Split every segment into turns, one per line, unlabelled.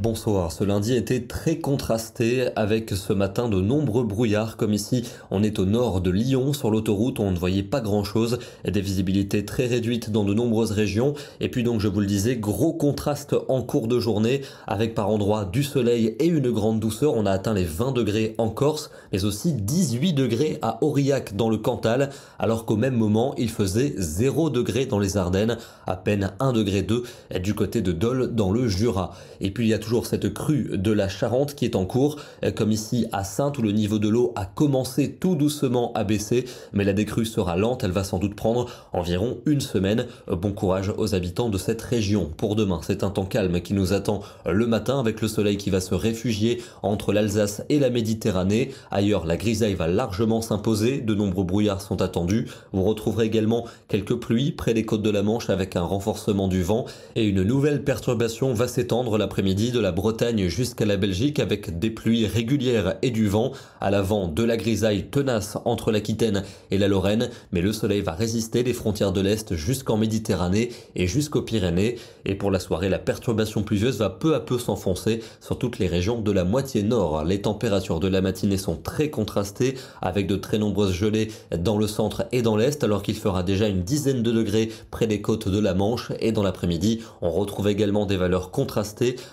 Bonsoir. Ce lundi était très contrasté avec ce matin de nombreux brouillards comme ici. On est au nord de Lyon sur l'autoroute, on ne voyait pas grand chose, des visibilités très réduites dans de nombreuses régions. Et puis donc je vous le disais, gros contraste en cours de journée avec par endroits du soleil et une grande douceur. On a atteint les 20 degrés en Corse, mais aussi 18 degrés à Aurillac dans le Cantal, alors qu'au même moment il faisait 0 degrés dans les Ardennes, à peine 1 degré 2 du côté de Dole dans le Jura. Et puis il cette crue de la Charente qui est en cours, euh, comme ici à Sainte où le niveau de l'eau a commencé tout doucement à baisser, mais la décrue sera lente, elle va sans doute prendre environ une semaine. Euh, bon courage aux habitants de cette région. Pour demain, c'est un temps calme qui nous attend le matin avec le soleil qui va se réfugier entre l'Alsace et la Méditerranée. Ailleurs, la grisaille va largement s'imposer, de nombreux brouillards sont attendus. Vous retrouverez également quelques pluies près des côtes de la Manche avec un renforcement du vent et une nouvelle perturbation va s'étendre l'après-midi de la Bretagne jusqu'à la Belgique avec des pluies régulières et du vent, à l'avant de la grisaille tenace entre l'Aquitaine et la Lorraine, mais le soleil va résister les frontières de l'Est jusqu'en Méditerranée et jusqu'aux Pyrénées, et pour la soirée la perturbation pluvieuse va peu à peu s'enfoncer sur toutes les régions de la moitié nord. Les températures de la matinée sont très contrastées avec de très nombreuses gelées dans le centre et dans l'Est alors qu'il fera déjà une dizaine de degrés près des côtes de la Manche et dans l'après-midi on retrouve également des valeurs contrastées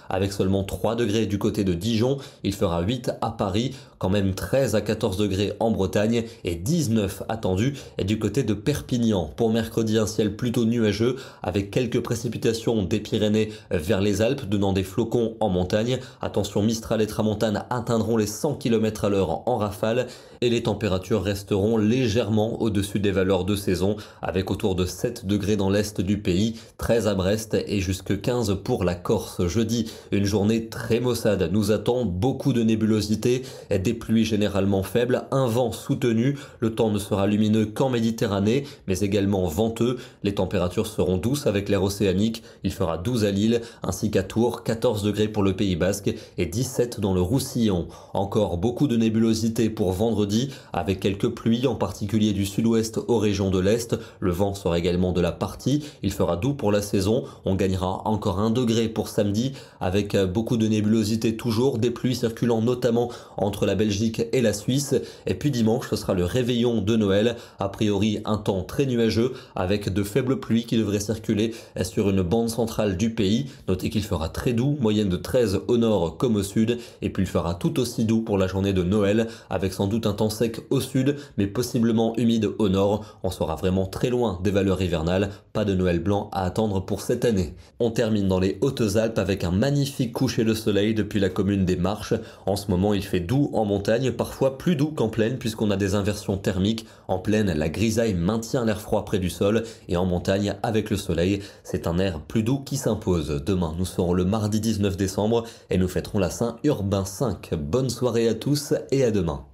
avec seulement 3 degrés du côté de Dijon, il fera 8 à Paris, quand même 13 à 14 degrés en Bretagne et 19 attendus du côté de Perpignan. Pour mercredi, un ciel plutôt nuageux avec quelques précipitations des Pyrénées vers les Alpes, donnant des flocons en montagne. Attention, Mistral et Tramontane atteindront les 100 km à l'heure en rafale et les températures resteront légèrement au-dessus des valeurs de saison avec autour de 7 degrés dans l'est du pays, 13 à Brest et jusque 15 pour la Corse. Jeudi, une journée très maussade nous attend, beaucoup de nébulosité, des pluies généralement faibles, un vent soutenu, le temps ne sera lumineux qu'en Méditerranée, mais également venteux, les températures seront douces avec l'air océanique, il fera 12 à Lille ainsi qu'à Tours, 14 degrés pour le Pays Basque et 17 dans le Roussillon. Encore beaucoup de nébulosité pour vendredi, avec quelques pluies en particulier du sud-ouest aux régions de l'Est, le vent sera également de la partie, il fera doux pour la saison, on gagnera encore 1 degré pour samedi avec euh, beaucoup de nébulosité toujours, des pluies circulant notamment entre la Belgique et la Suisse. Et puis dimanche, ce sera le réveillon de Noël, a priori un temps très nuageux avec de faibles pluies qui devraient circuler sur une bande centrale du pays. Notez qu'il fera très doux, moyenne de 13 au nord comme au sud, et puis il fera tout aussi doux pour la journée de Noël, avec sans doute un temps sec au sud, mais possiblement humide au nord. On sera vraiment très loin des valeurs hivernales, pas de Noël blanc à attendre pour cette année. On termine dans les Hautes-Alpes avec un magnifique coucher le soleil depuis la commune des Marches. En ce moment, il fait doux en montagne, parfois plus doux qu'en plaine puisqu'on a des inversions thermiques. En plaine, la grisaille maintient l'air froid près du sol et en montagne, avec le soleil, c'est un air plus doux qui s'impose. Demain, nous serons le mardi 19 décembre et nous fêterons la Saint Urbain 5. Bonne soirée à tous et à demain.